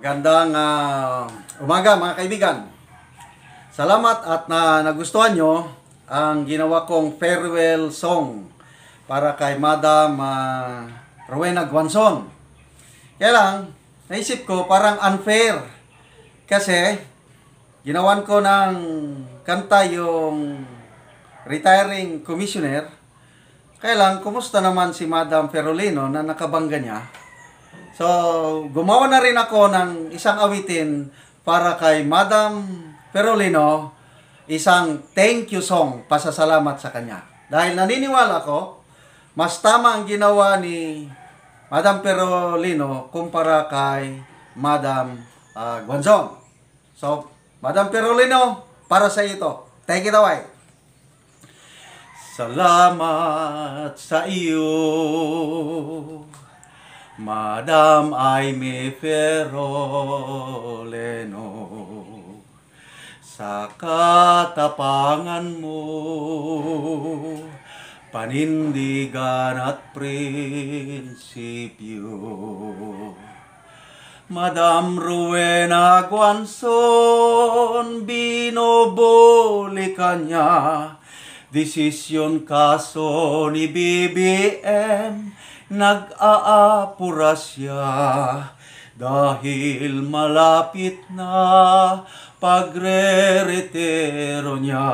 Magandang uh, umaga mga kaibigan. Salamat at na nagustuhan nyo ang ginawa kong farewell song para kay Madam uh, Rowena Guanson. Kaya lang, naisip ko parang unfair kasi ginawan ko ng kanta yung retiring commissioner. Kaya lang, kumusta naman si Madam Ferolino na nakabangga niya? So, gumawa na rin ako ng isang awitin para kay Madam Perolino, isang thank you song, pasasalamat sa kanya. Dahil naniniwala ako, mas tama ang ginawa ni Madam Perolino kumpara kay Madam uh, ah, Guanzong. So, Madam Perolino, para sa ito. Take it away. Salamat sa iyo. Madam ay mi feroleno sa katapangan mo, panindigan at prinsipyo. Madam Rowena Guanson, binubuli kanya Desisyon kaso ni BBM, nag-aapura siya dahil malapit na pagre niya.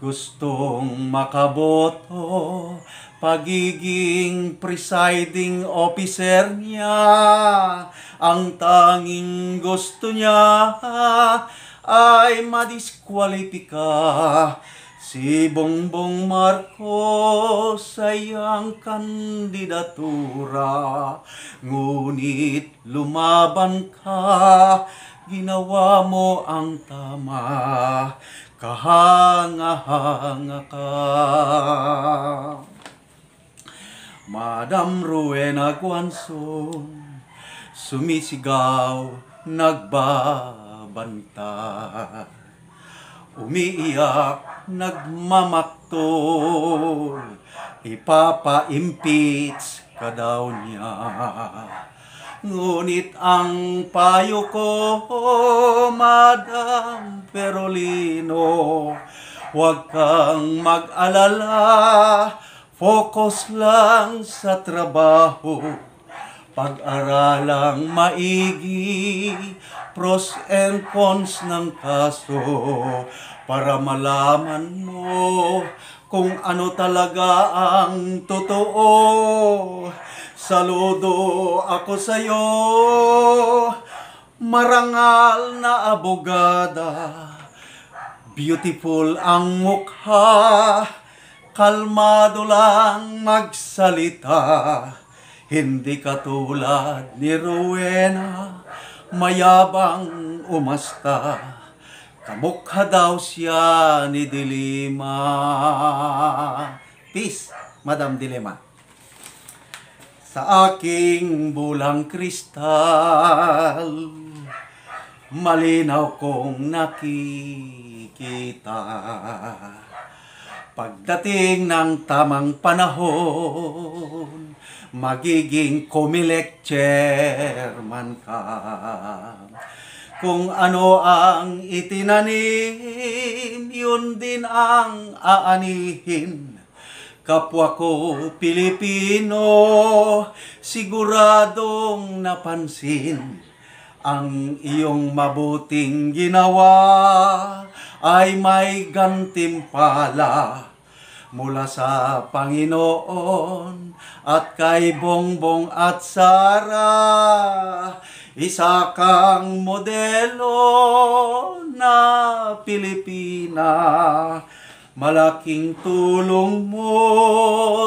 Gustong makaboto pagiging presiding officer niya. Ang tanging gusto niya ay madiskwalipika Si Bongbong Marcos ay ang kandidatura, ngunit lumaban ka, ginawa mo ang tama, kahanga-hanga ka. Madam Rowena Guanson, sumisigaw, nagbabanta, umiiyak, nagmamaktol, ipapa-impeach ka daw niya. Ngunit ang payo ko, oh, Madam Perolino, huwag kang mag-alala, focus lang sa trabaho pag-aralang maigi, pros and cons ng kaso para malaman mo kung ano talaga ang totoo. Saludo ako sa'yo, marangal na abogada. Beautiful ang mukha, kalmado lang magsalita hindi ka katulad ni Rowena, mayabang umasta. Kamukha daw siya ni Dilema. Peace, Madam Dilema. Sa aking bulang kristal, malinaw kong nakikita. Pagdating ng tamang panahon, magiging Comelec chairman ka. Kung ano ang itinanim, yun din ang aanihin. Kapwa ko Pilipino, siguradong napansin ang iyong mabuting ginawa ay may gantimpala mula sa Panginoon at kay Bongbong at Sara. Isa kang modelo na Pilipina. Malaking tulong mo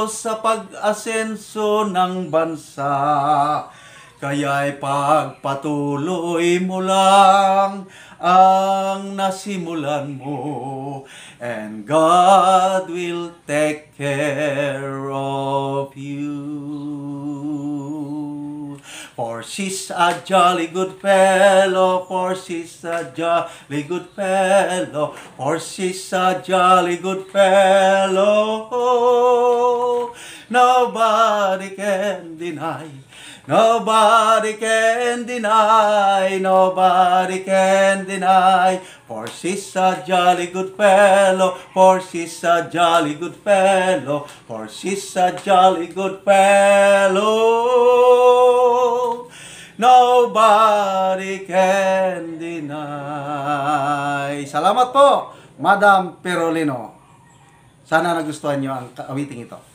sa pag-asenso ng bansa. Kaya'y pagpatuloy mo lang ang nasimulan mo and God will take care of you. For she's a jolly good fellow, for she's a jolly good fellow, for she's a jolly good fellow. Nobody can deny Nobody can deny, nobody can deny. For she's a jolly good fellow, for she's a jolly good fellow, for she's a jolly good fellow. Nobody can deny. Salamat po, Madam Perolino. Sana nagustuhan niyo ang awiting ito.